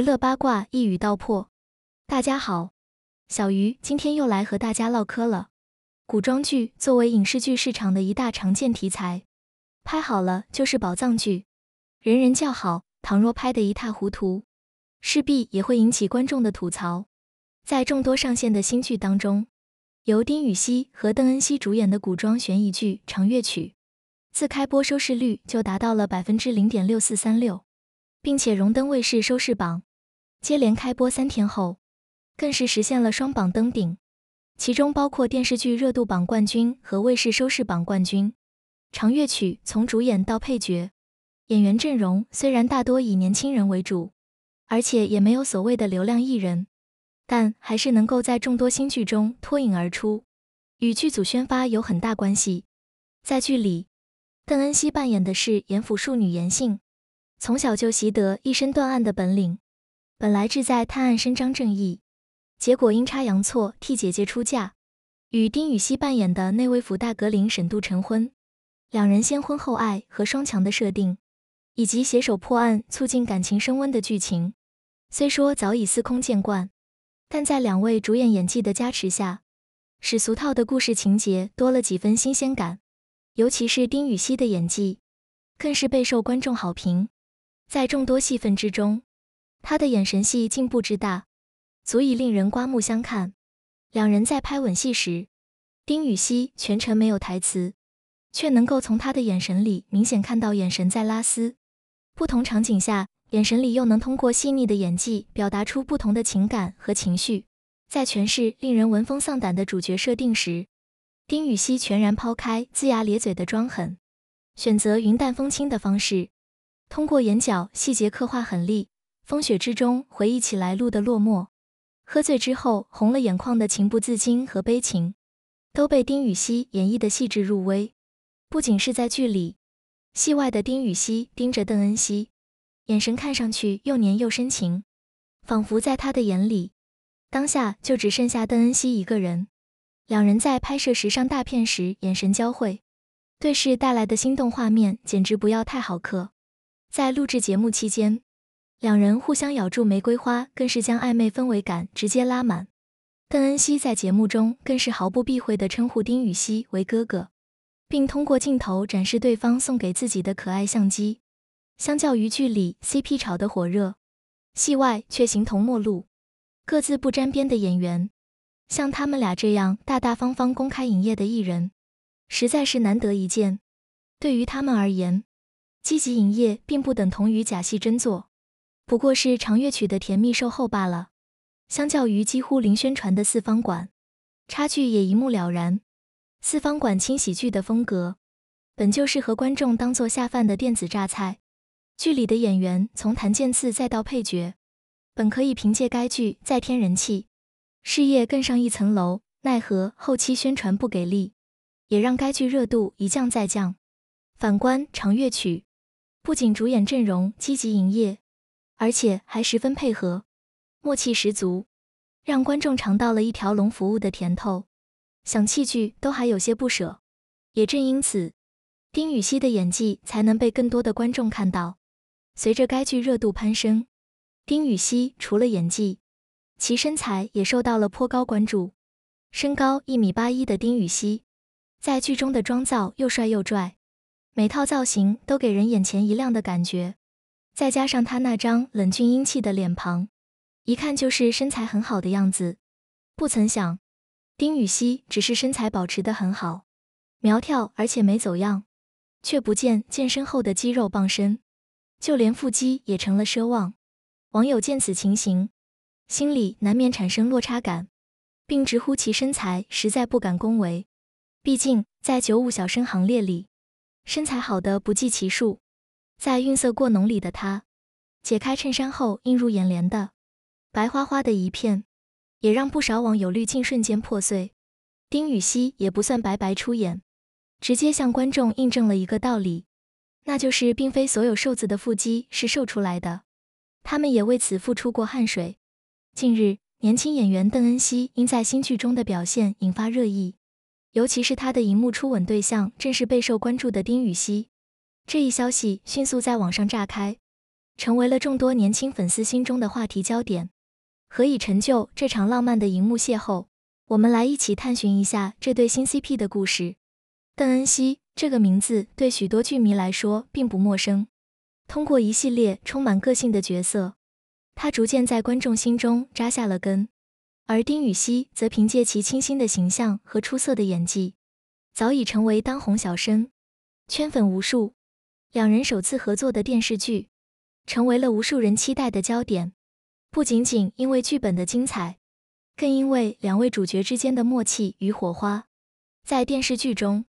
娱乐八卦一语道破。大家好，小鱼今天又来和大家唠嗑了。古装剧作为影视剧市场的一大常见题材，拍好了就是宝藏剧，人人叫好；倘若拍得一塌糊涂，势必也会引起观众的吐槽。在众多上线的新剧当中，由丁禹兮和邓恩熙主演的古装悬疑剧《长乐曲》，自开播收视率就达到了百分之零点六四三六，并且荣登卫视收视榜。接连开播三天后，更是实现了双榜登顶，其中包括电视剧热度榜冠军和卫视收视榜冠军。长乐曲从主演到配角，演员阵容虽然大多以年轻人为主，而且也没有所谓的流量艺人，但还是能够在众多新剧中脱颖而出，与剧组宣发有很大关系。在剧里，邓恩熙扮演的是严府庶女严杏，从小就习得一身断案的本领。本来志在探案伸张正义，结果阴差阳错替姐姐出嫁，与丁禹锡扮演的内卫府大格林沈渡成婚。两人先婚后爱和双强的设定，以及携手破案促进感情升温的剧情，虽说早已司空见惯，但在两位主演演技的加持下，使俗套的故事情节多了几分新鲜感。尤其是丁禹锡的演技，更是备受观众好评。在众多戏份之中。他的眼神戏进步之大，足以令人刮目相看。两人在拍吻戏时，丁禹锡全程没有台词，却能够从他的眼神里明显看到眼神在拉丝。不同场景下，眼神里又能通过细腻的演技表达出不同的情感和情绪。在诠释令人闻风丧胆的主角设定时，丁禹锡全然抛开龇牙咧嘴的装狠，选择云淡风轻的方式，通过眼角细节刻画狠戾。风雪之中，回忆起来路的落寞，喝醉之后红了眼眶的情不自禁和悲情，都被丁禹兮演绎的细致入微。不仅是在剧里，戏外的丁禹兮盯着邓恩熙，眼神看上去又黏又深情，仿佛在他的眼里，当下就只剩下邓恩熙一个人。两人在拍摄时尚大片时眼神交汇，对视带来的心动画面简直不要太好磕。在录制节目期间。两人互相咬住玫瑰花，更是将暧昧氛围感直接拉满。邓恩熙在节目中更是毫不避讳地称呼丁禹兮为哥哥，并通过镜头展示对方送给自己的可爱相机。相较于剧里 CP 炒得火热，戏外却形同陌路、各自不沾边的演员，像他们俩这样大大方方公开营业的艺人，实在是难得一见。对于他们而言，积极营业并不等同于假戏真做。不过是长乐曲的甜蜜售后罢了。相较于几乎零宣传的四方馆，差距也一目了然。四方馆轻喜剧的风格，本就适合观众当做下饭的电子榨菜。剧里的演员从谭健次再到配角，本可以凭借该剧再添人气，事业更上一层楼。奈何后期宣传不给力，也让该剧热度一降再降。反观长乐曲，不仅主演阵容积极营业。而且还十分配合，默契十足，让观众尝到了一条龙服务的甜头，想弃剧都还有些不舍。也正因此，丁禹兮的演技才能被更多的观众看到。随着该剧热度攀升，丁禹兮除了演技，其身材也受到了颇高关注。身高一米八一的丁禹兮，在剧中的妆造又帅又拽，每套造型都给人眼前一亮的感觉。再加上他那张冷峻英气的脸庞，一看就是身材很好的样子。不曾想，丁禹锡只是身材保持得很好，苗条而且没走样，却不见健身后的肌肉傍身，就连腹肌也成了奢望。网友见此情形，心里难免产生落差感，并直呼其身材实在不敢恭维。毕竟在九五小生行列里，身材好的不计其数。在晕色过浓里的他，解开衬衫后映入眼帘的白花花的一片，也让不少网友滤镜瞬间破碎。丁禹锡也不算白白出演，直接向观众印证了一个道理，那就是并非所有瘦子的腹肌是瘦出来的，他们也为此付出过汗水。近日，年轻演员邓恩熙因在新剧中的表现引发热议，尤其是他的荧幕初吻对象正是备受关注的丁禹锡。这一消息迅速在网上炸开，成为了众多年轻粉丝心中的话题焦点。何以成就这场浪漫的荧幕邂逅？我们来一起探寻一下这对新 CP 的故事。邓恩熙这个名字对许多剧迷来说并不陌生，通过一系列充满个性的角色，他逐渐在观众心中扎下了根。而丁禹兮则凭借其清新的形象和出色的演技，早已成为当红小生，圈粉无数。两人首次合作的电视剧，成为了无数人期待的焦点，不仅仅因为剧本的精彩，更因为两位主角之间的默契与火花。在电视剧中，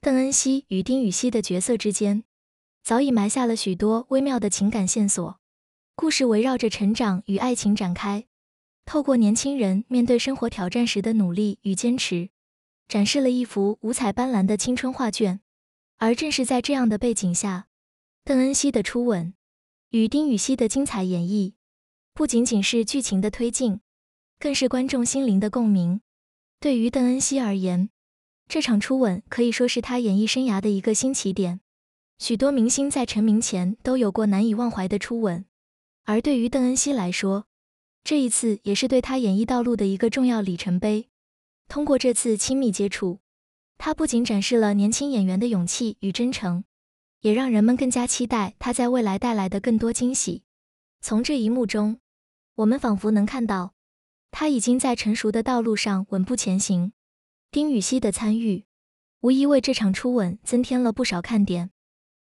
邓恩熙与丁禹锡的角色之间早已埋下了许多微妙的情感线索。故事围绕着成长与爱情展开，透过年轻人面对生活挑战时的努力与坚持，展示了一幅五彩斑斓的青春画卷。而正是在这样的背景下，邓恩熙的初吻与丁禹兮的精彩演绎，不仅仅是剧情的推进，更是观众心灵的共鸣。对于邓恩熙而言，这场初吻可以说是他演艺生涯的一个新起点。许多明星在成名前都有过难以忘怀的初吻，而对于邓恩熙来说，这一次也是对他演艺道路的一个重要里程碑。通过这次亲密接触。他不仅展示了年轻演员的勇气与真诚，也让人们更加期待他在未来带来的更多惊喜。从这一幕中，我们仿佛能看到他已经在成熟的道路上稳步前行。丁禹锡的参与，无疑为这场初吻增添了不少看点。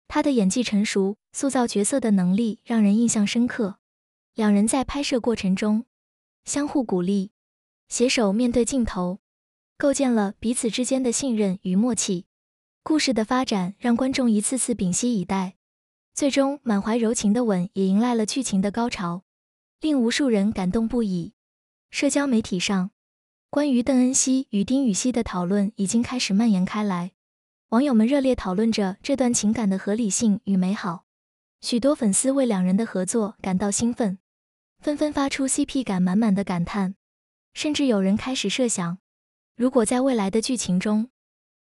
他的演技成熟，塑造角色的能力让人印象深刻。两人在拍摄过程中相互鼓励，携手面对镜头。构建了彼此之间的信任与默契。故事的发展让观众一次次屏息以待，最终满怀柔情的吻也迎来了剧情的高潮，令无数人感动不已。社交媒体上，关于邓恩熙与丁禹兮的讨论已经开始蔓延开来，网友们热烈讨论着这段情感的合理性与美好。许多粉丝为两人的合作感到兴奋，纷纷发出 CP 感满满的感叹，甚至有人开始设想。如果在未来的剧情中，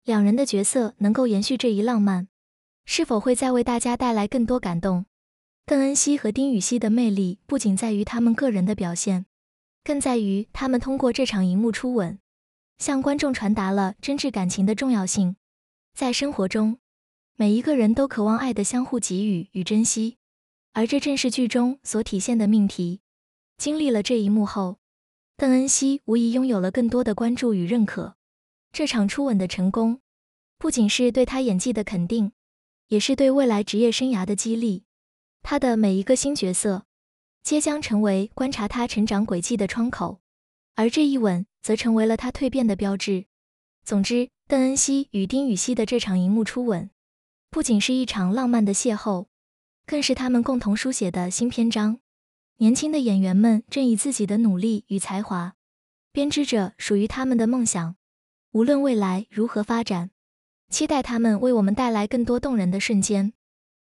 两人的角色能够延续这一浪漫，是否会再为大家带来更多感动？邓恩熙和丁禹兮的魅力不仅在于他们个人的表现，更在于他们通过这场荧幕初吻，向观众传达了真挚感情的重要性。在生活中，每一个人都渴望爱的相互给予与珍惜，而这正是剧中所体现的命题。经历了这一幕后，邓恩熙无疑拥有了更多的关注与认可。这场初吻的成功，不仅是对他演技的肯定，也是对未来职业生涯的激励。他的每一个新角色，皆将成为观察他成长轨迹的窗口。而这一吻，则成为了他蜕变的标志。总之，邓恩熙与丁禹锡的这场荧幕初吻，不仅是一场浪漫的邂逅，更是他们共同书写的新篇章。年轻的演员们正以自己的努力与才华，编织着属于他们的梦想。无论未来如何发展，期待他们为我们带来更多动人的瞬间。